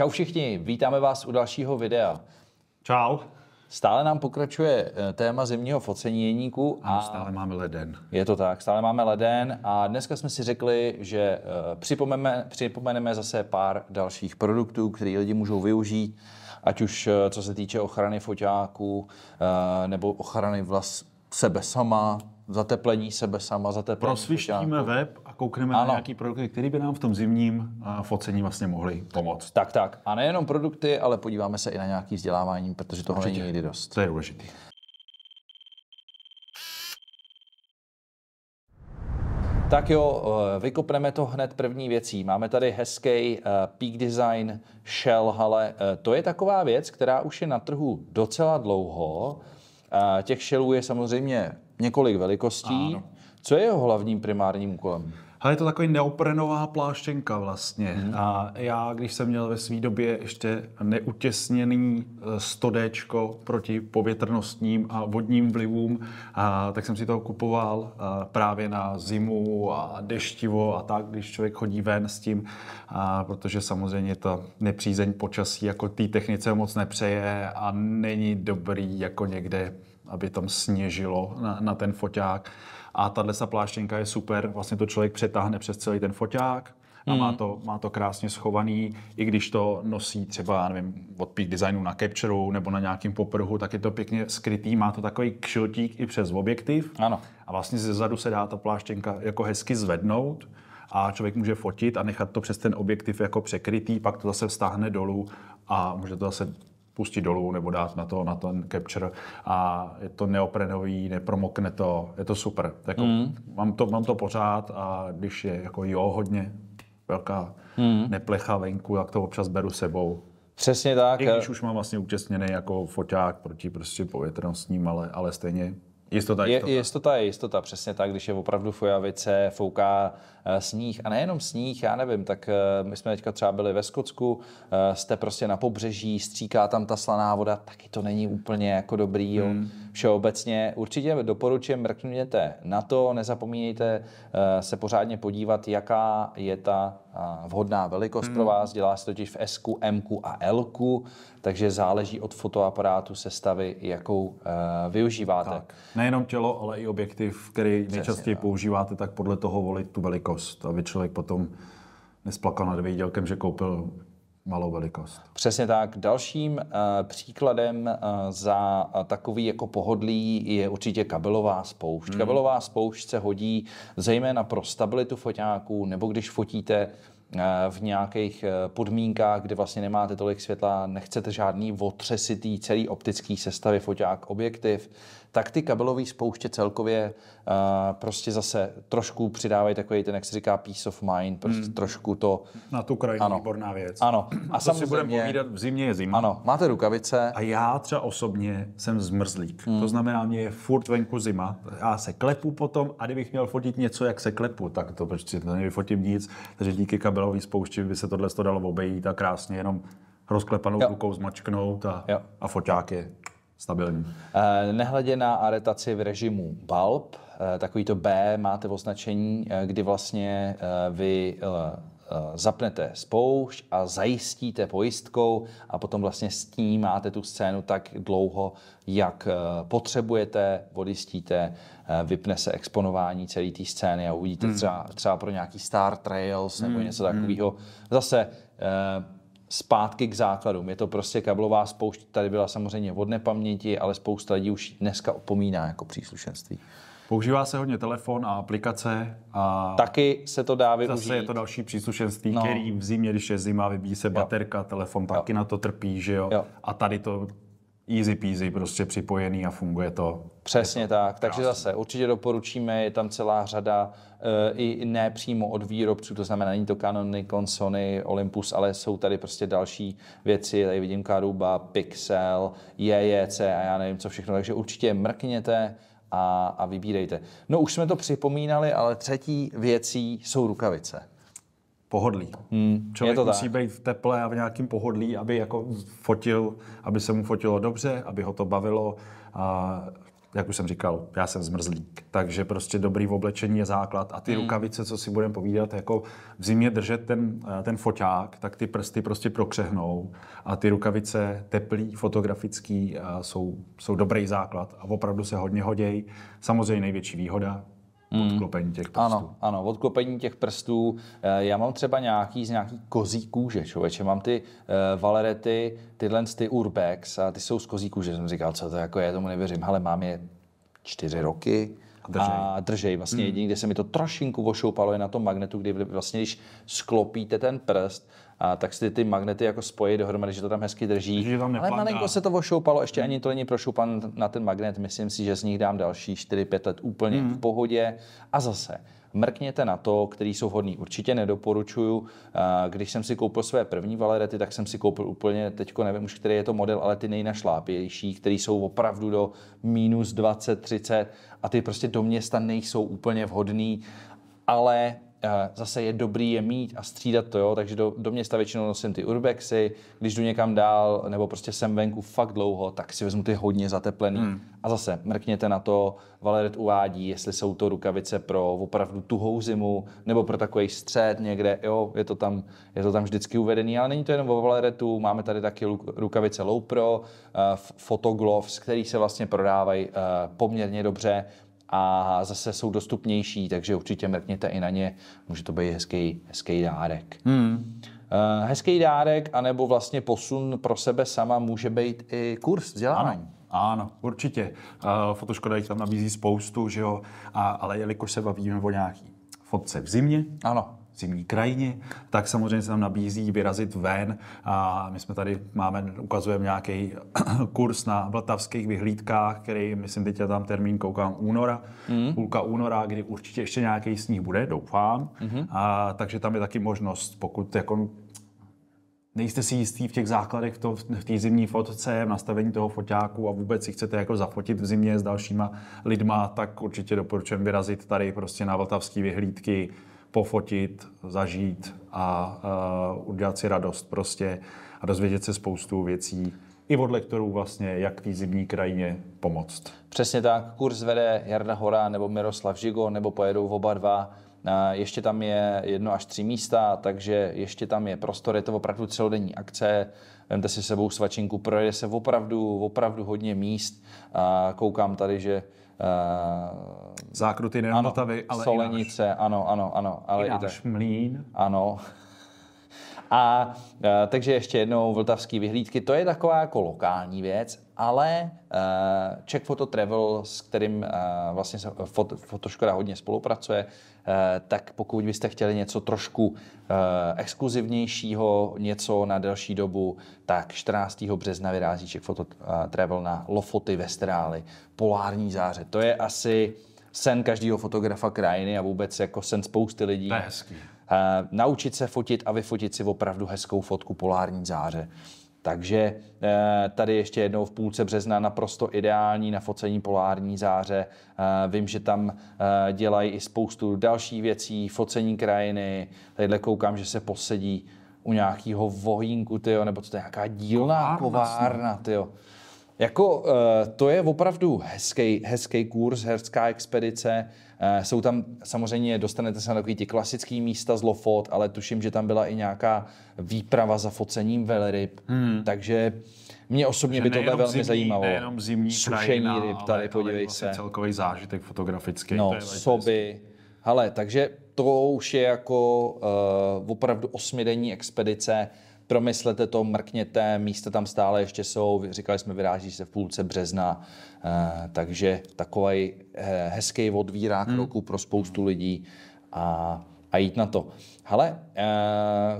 Čau všichni, vítáme vás u dalšího videa. Čau. Stále nám pokračuje eh, téma zimního focení jeníku. A no, stále máme leden. Je to tak, stále máme leden a dneska jsme si řekli, že eh, připomeneme, připomeneme zase pár dalších produktů, které lidi můžou využít, ať už eh, co se týče ochrany foťáků nebo ochrany vlas sebe sama, zateplení sebe sama, zateplení Prosvištíme web koukneme ano. na nějaké produkty, které by nám v tom zimním focení vlastně mohly pomoct. Tak, tak. A nejenom produkty, ale podíváme se i na nějaké vzdělávání, protože toho Určitě. není nikdy dost. To je důležité. Tak jo, eh, vykopneme to hned první věcí. Máme tady hezký eh, Peak Design Shell Hale. Eh, to je taková věc, která už je na trhu docela dlouho. Těch shellů je samozřejmě několik velikostí. Ano. Co je jeho hlavním primárním úkolem? Ale je to takový neoprenová pláštěnka vlastně. Mm. A já, když jsem měl ve své době ještě neutěsněný eh, stodéčko proti povětrnostním a vodním vlivům, a, tak jsem si to kupoval a, eh, právě na zimu a deštivo a tak, když člověk chodí ven s tím, a, protože samozřejmě ta nepřízeň počasí jako té technice moc nepřeje a není dobrý jako někde, aby tam sněžilo na, na ten foťák. A tahle pláštěnka je super, vlastně to člověk přetáhne přes celý ten foťák, a má hmm. to, má to krásně schovaný, i když to nosí třeba, já nevím, od Peak Designu na Capture nebo na nějakým poprhu, tak je to pěkně skrytý, má to takový kšiltík i přes objektiv. Ano. A vlastně zezadu se dá ta pláštěnka jako hezky zvednout a člověk může fotit a nechat to přes ten objektiv jako překrytý, pak to zase vztáhne dolů a může to zase spustit dolů nebo dát na to, na ten capture a je to neoprenový, nepromokne to, je to super. Jako, mm. mám, to, mám to pořád a když je jako jo hodně velká mm. neplecha venku, jak to občas beru sebou. Přesně tak. I když už mám vlastně účastněný jako foťák proti prostě povětrnostním, ale, ale stejně Jistota, jistota. Je, jistota je jistota, přesně tak, když je opravdu fujavice, fouká eh, sníh a nejenom sníh, já nevím, tak eh, my jsme teďka třeba byli ve Skotsku, eh, jste prostě na pobřeží, stříká tam ta slaná voda, taky to není úplně jako dobrý, jo. Hmm. Všeobecně určitě doporučuji, mrkněte na to, nezapomínejte se pořádně podívat, jaká je ta vhodná velikost hmm. pro vás. Dělá se totiž v S, M a L, takže záleží od fotoaparátu sestavy, jakou uh, využíváte. Tak. Nejenom tělo, ale i objektiv, který Přesně, nejčastěji tak. používáte, tak podle toho volit tu velikost, aby člověk potom nesplakal nad výdělkem, že koupil malou velikost. Přesně tak. Dalším uh, příkladem uh, za uh, takový jako pohodlí je určitě kabelová spoušť. Hmm. Kabelová spoušť se hodí zejména pro stabilitu foťáků, nebo když fotíte v nějakých podmínkách, kde vlastně nemáte tolik světla, nechcete žádný otřesitý celý optický sestavy, foťák, objektiv, tak ty kabelové spouště celkově uh, prostě zase trošku přidávají takový ten, jak se říká, peace of mind, prostě hmm. trošku to... Na tu krajinu ano. výborná věc. Ano. A, a samozřejmě... si budeme povídat, v zimě je zima. Ano, máte rukavice. A já třeba osobně jsem zmrzlík. Hmm. To znamená, mě je furt venku zima. Já se klepu potom a kdybych měl fotit něco, jak se klepu, tak to prostě nevyfotím nic. Takže díky kabelové spoušti by se tohle dalo obejít a krásně jenom rozklepanou jo. rukou zmačknout a, a foťák je stabilní. Eh, nehledě na aretaci v režimu balp. Eh, takový to B máte v označení, eh, kdy vlastně vy zapnete spoušť a zajistíte pojistkou a potom vlastně máte tu scénu tak dlouho, jak potřebujete, odjistíte, vypne se exponování celé té scény a uvidíte hmm. třeba, třeba pro nějaký Star Trails nebo hmm. něco hmm. takového. Zase zpátky k základům. Je to prostě kablová spoušť, tady byla samozřejmě od nepaměti, ale spousta lidí už dneska opomíná jako příslušenství. Používá se hodně telefon a aplikace. A Taky se to dá využít. Zase je to další příslušenství, no. který v zimě, když je zima, vybíjí se baterka, jo. telefon taky jo. na to trpí, že jo? jo. A tady to easy peasy prostě připojený a funguje to. Přesně to jako tak, takže zase určitě doporučíme, je tam celá řada eh, i ne přímo od výrobců, to znamená, není to Canon, Nikon, Sony, Olympus, ale jsou tady prostě další věci, tady vidím Karuba, Pixel, JJC e a já nevím co všechno, takže určitě mrkněte a, a vybírejte. No už jsme to připomínali, ale třetí věcí jsou rukavice pohodlí. Hmm, Člověk je to musí tak. být v teple a v nějakém pohodlí, aby jako fotil, aby se mu fotilo dobře, aby ho to bavilo a jak už jsem říkal, já jsem zmrzlík, takže prostě dobrý v oblečení je základ a ty hmm. rukavice, co si budeme povídat, jako v zimě držet ten, eh, ten foťák, tak ty prsty prostě prokřehnou a ty rukavice teplý, fotografický eh, jsou, jsou dobrý základ a opravdu se hodně hodějí. Samozřejmě největší výhoda, odklopení těch prstů. Ano, ano, odklopení těch prstů. Eh, já mám třeba nějaký z nějaký kozí kůže, člověče. Mám ty uh, valerety, tyhle ty urbex a ty jsou z kozí kůže. Jsem říkal, co to je, jako je, tomu nevěřím. Ale mám je čtyři roky, držej. a držej. Vlastně hmm. jediný, kde se mi to trošinku ošoupalo, je na tom magnetu, kdy vlastně, když sklopíte ten prst, a, tak si ty, magnety jako spojí dohromady, že to tam hezky drží. Že tam Ale malinko se to ošoupalo, ještě hmm. ani to není prošoupan na ten magnet. Myslím si, že z nich dám další 4-5 let úplně hmm. v pohodě. A zase, mrkněte na to, který jsou hodný. Určitě nedoporučuju. Eh, když jsem si koupil své první valerety, tak jsem si koupil úplně, teďko nevím už, který je to model, ale ty nejnašlápější, který jsou opravdu do minus 20, 30 a ty prostě do města nejsou úplně vhodný. Ale zase je dobrý je mít a střídat to, jo? takže do, do města většinou nosím ty urbexy, když jdu někam dál, nebo prostě jsem venku fakt dlouho, tak si vezmu ty hodně zateplený. Hmm. A zase mrkněte na to, Valeret uvádí, jestli jsou to rukavice pro opravdu tuhou zimu, nebo pro takový střed někde, jo, je to tam, je to tam vždycky uvedený, ale není to jenom o Valeretu, máme tady taky rukavice Low Pro, uh, eh, Photogloves, který se vlastně prodávají uh, poměrně dobře, a zase jsou dostupnější, takže určitě mrkněte i na ně, může to být hezký, hezký dárek. Hmm. Eh, hezký dárek, anebo vlastně posun pro sebe sama může být i kurz vzdělávání. Ano. určitě. Eh, fotoškoda jich tam nabízí spoustu, že jo? A, ale jelikož se bavíme o nějaký fotce v zimě, ano zimní krajině, tak samozřejmě se tam nabízí vyrazit ven a my jsme tady máme, ukazujeme nějaký kurz na vltavských vyhlídkách, který myslím teď je tam termín, koukám února, mm. půlka února, kdy určitě ještě nějaký sníh bude, doufám, mm-hmm. a, takže tam je taky možnost, pokud jako nejste si jistý v těch základech to, v té zimní fotce, v nastavení toho foťáku a vůbec si chcete jako zafotit v zimě s dalšíma lidma, tak určitě doporučujeme vyrazit tady prostě na vltavské vyhlídky, pofotit, zažít a uh, udělat si radost prostě a dozvědět se spoustu věcí i od lektorů vlastně, jak té zimní krajině pomoct. Přesně tak, kurz vede Jarna Hora nebo Miroslav Žigo, nebo pojedou oba dva ještě tam je jedno až tři místa, takže ještě tam je prostor, je to opravdu celodenní akce, vemte si sebou svačinku, projede se opravdu, opravdu hodně míst. A koukám tady, že Uh, Zákruty nejen ano, Vltavy, ale Solenice, i náš, ano, ano, ano. Ale i náš i mlín. Ano. A uh, takže ještě jednou vltavský vyhlídky, to je taková jako lokální věc, ale uh, Czech Photo Travel, s kterým uh, vlastně se fot, Fotoškoda hodně spolupracuje, Eh, tak pokud byste chtěli něco trošku eh, exkluzivnějšího, něco na delší dobu, tak 14. března vyrází Czech Photo eh, Travel na Lofoty ve Polární záře. To je asi sen každého fotografa krajiny a vůbec jako sen spousty lidí. To je hezký. naučit se fotit a vyfotit si opravdu hezkou fotku polární záře. Takže eh, tady ještě jednou v půlce března naprosto ideální na focení polární záře. Eh, vím, že tam eh, dělají i spoustu dalších věcí, focení krajiny. Tadyhle koukám, že se posedí u nějakého vohínku, tyjo, nebo to je nějaká dílná kovárna, tyjo. Jako, to je opravdu hezký, hezký kurz, hezká expedice Eh, jsou tam samozřejmě, dostanete se na takový ty klasický místa z Lofot, ale tuším, že tam byla i nějaká výprava za focením velryb, hmm. takže mě osobně že by tohle velmi zimní, zajímalo. Nejenom zimní Sušení krajina, ryb tady, ale, podívej vlastně se. celkový zážitek fotografický. No, soby. Hele, takže to už je jako uh, opravdu osmidenní expedice, promyslete to, mrkněte, místa tam stále ještě jsou, říkali jsme, vyráží se v půlce března, eh, takže takový eh, hezký odvírák hmm. pro spoustu lidí a, a jít na to. Ale eh,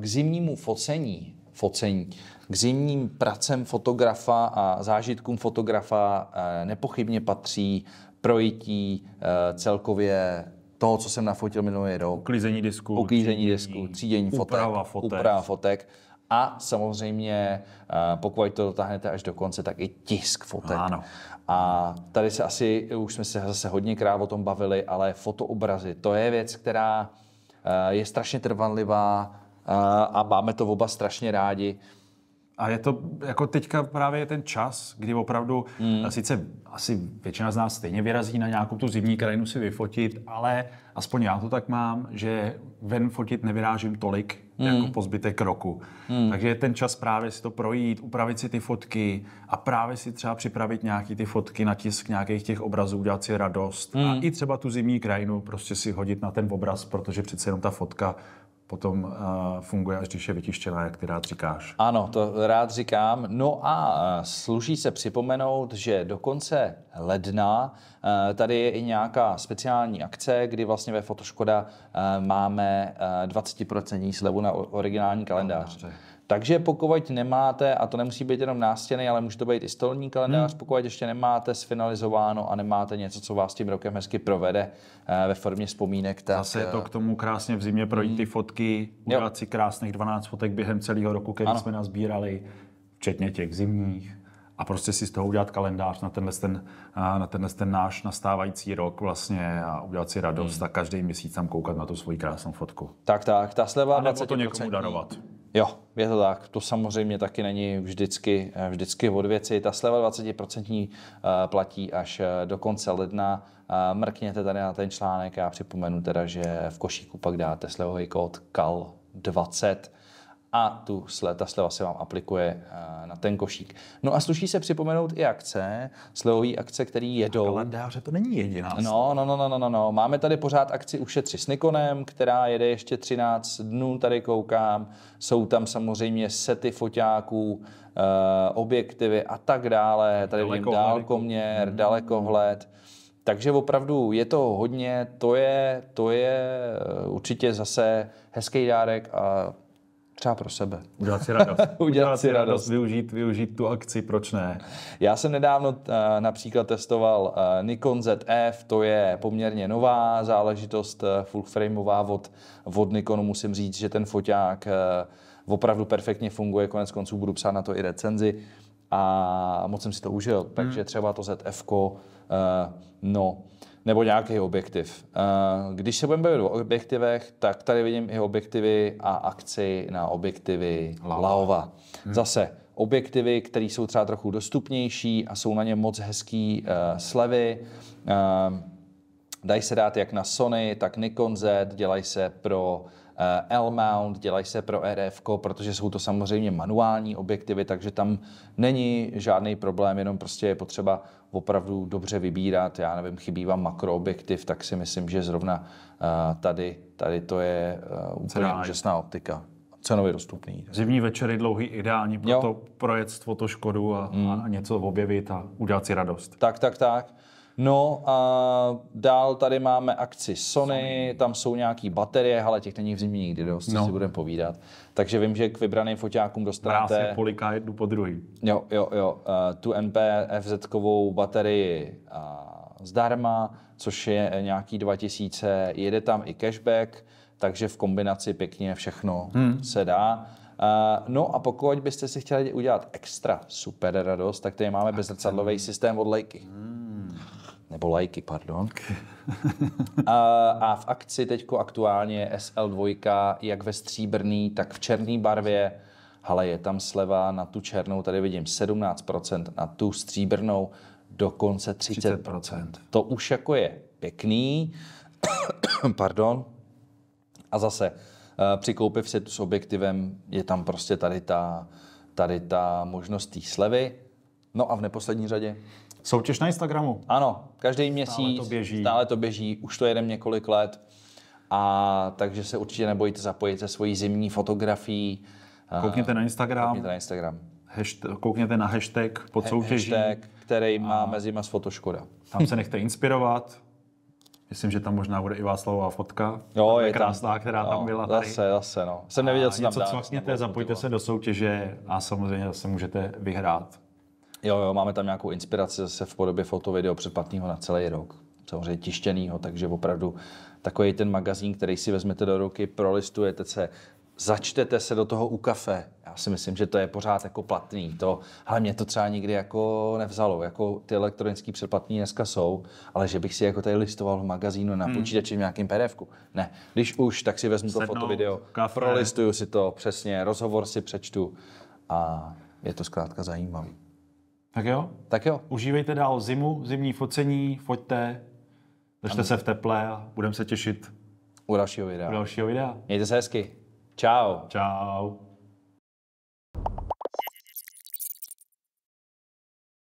k zimnímu focení, focení, k zimním pracem fotografa a zážitkům fotografa nepochybně patří projití celkově toho, co jsem nafotil minulý rok. Uklízení disku. Uklízení disku, třídění fotek. Úprava fotek. fotek. A samozřejmě, eh, pokud to dotáhnete až do konce, tak i tisk fotek. Ano. A tady se asi, už jsme se zase hodněkrát o tom bavili, ale fotoobrazy, to je věc, která eh, je strašně trvanlivá eh, a máme to oba strašně rádi. A je to jako teďka právě ten čas, kdy opravdu mm. sice asi většina z nás stejně vyrazí na nějakou tu zimní krajinu si vyfotit, ale aspoň já to tak mám, že ven fotit nevyrážím tolik mm. jako po zbytek roku. Mm. Takže ten čas právě si to projít, upravit si ty fotky a právě si třeba připravit nějaký ty fotky na tisk nějakých těch obrazů, udělat si radost mm. a hmm. i třeba tu zimní krajinu prostě si hodit na ten obraz, protože přece jenom ta fotka potom uh, funguje, až když je vytištěná, jak ty rád říkáš. Ano, to rád říkám. No a eh, sluší se připomenout, že do konce ledna uh, tady je i nějaká speciální akce, kdy vlastně ve Fotoškoda uh, máme 20% slevu na originální kalendář. Takže pokud nemáte, a to nemusí být jenom nástěny, ale může to být i stolní kalendář, hmm. pokud ještě nemáte sfinalizováno a nemáte něco, co vás tím rokem hezky provede eh, ve formě vzpomínek. Tak... Zase je to eh, k tomu krásně v zimě projít hmm. ty fotky, udělat si krásných 12 fotek během celého roku, který ano. jsme nazbírali, včetně těch zimních a prostě si z toho udělat kalendář na tenhle ten, eh, na tenhle ten náš nastávající rok vlastně a udělat si radost hmm. a každý měsíc tam koukat na tu svoji krásnou fotku. Tak, tak, ta sleva a nebo to někomu darovat. Jo, je to tak. To samozřejmě taky není vždycky, eh, vždycky od věci. Ta sleva 20% eh, platí až eh, do konce ledna. Mrkněte tady na ten článek. Já připomenu teda, že v košíku pak dáte slevový kód KAL20 a tu, ta sleva se vám aplikuje eh, na ten košík. No a sluší se připomenout i akce, slevový akce, který jedou. Na kalendáře to není jediná no, no, no, no, no, no, no, Máme tady pořád akci Ušetři s Nikonem, která jede ještě 13 dnů, tady koukám. Jsou tam samozřejmě sety foťáků, eh, objektivy a tak dále. Tady vidím dálkoměr, hmm. dalekohled. Takže opravdu je to hodně, to je, to je eh, určitě zase hezký dárek a Třeba pro sebe. Udělat si radost. Udělat, Udělat si radost. radost. Využít, využít tu akci, proč ne? Já jsem nedávno uh, například testoval uh, Nikon ZF, e to je poměrně nová záležitost, uh, full frameová od, od Nikonu. Musím říct, že ten foťák uh, opravdu perfektně funguje, konec konců budu psát na to i recenzi a moc jsem si to užil, hmm. takže třeba to ZF, uh, no, nebo nějaký objektiv. Eh, když se budeme bavit o objektivech, tak tady vidím i objektivy a akci na objektivy Lava. Laova. Hmm. Zase objektivy, které jsou třeba trochu dostupnější a jsou na ně moc hezký eh, slevy. Eh, dají se dát jak na Sony, tak Nikon Z, dělají se pro Eh, L-mount, dělají se pro RF, e protože jsou to samozřejmě manuální objektivy, takže tam není žádný problém, jenom prostě je potřeba opravdu dobře vybírat. Já nevím, chybí vám makroobjektiv, tak si myslím, že zrovna eh, tady, tady to je eh, úplně Cená. úžasná optika cenově dostupný. Zimní večery dlouhý ideální pro jo. to projet to škodu a, mm. a hmm. něco objevit a udělat si radost. Tak, tak, tak. No a dál tady máme akci Sony, Sony. tam jsou nějaké baterie, ale těch není v zimě nikdy dost, no. si budeme povídat. Takže vím, že k vybraným foťákům dostanete... Mráz poliká jednu po druhý. Jo, jo, jo. Uh, tu NPFZ-kovou baterii uh, zdarma, což je nějaký 2000, jede tam i cashback, takže v kombinaci pěkně všechno hmm. se dá. Uh, no a pokud byste si chtěli udělat extra super radost, tak tady máme bezrcadlový systém od Lejky. Hmm nebo lajky, pardon. A, a v akci teď aktuálně SL2, jak ve stříbrný, tak v černé barvě. Ale je tam sleva na tu černou, tady vidím 17%, na tu stříbrnou dokonce 30%. 30%. To už jako je pěkný, pardon. A zase, eh, při koupi v setu s objektivem je tam prostě tady ta, tady ta možnost té slevy. No a v neposlední řadě Soutěž na Instagramu. Ano, každý měsíc. Stále to běží. Stále to běží, už to jedem několik let. A takže se určitě nebojte zapojit se svojí zimní fotografií. Koukněte na Instagram. Koukněte na Instagram. Hashtag, koukněte na hashtag pod soutěží. Hashtag, který má mezi s Fotoškoda. Tam se nechte inspirovat. Myslím, že tam možná bude i Václavová fotka. Jo, je krásná, tam, která no, tam byla. Tady. Zase, zase, no. Jsem nevěděl, co tam něco dá. Něco vlastně zapojte se do soutěže a samozřejmě zase můžete vyhrát Jo, jo, máme tam nějakou inspiraci zase v podobě fotovideo předplatného na celý rok. Samozřejmě tištěného, takže opravdu takový ten magazín, který si vezmete do ruky, prolistujete se, začtete se do toho u kafe. Já si myslím, že to je pořád jako platný. To, ale mě to třeba nikdy jako nevzalo. Jako ty elektronické předplatné dneska jsou, ale že bych si jako tady listoval v magazínu na hmm. počítači v nějakém pdf -ku. Ne. Když už, tak si vezmu Sednou, to fotovideo, kafe. prolistuju si to přesně, rozhovor si přečtu a je to zkrátka zajímavý. Tak jo? Tak jo. Užívejte dál zimu, zimní focení, foďte, držte se v teple a budeme se těšit u dalšího videa. U dalšího videa. Mějte se hezky. Ciao. Ciao.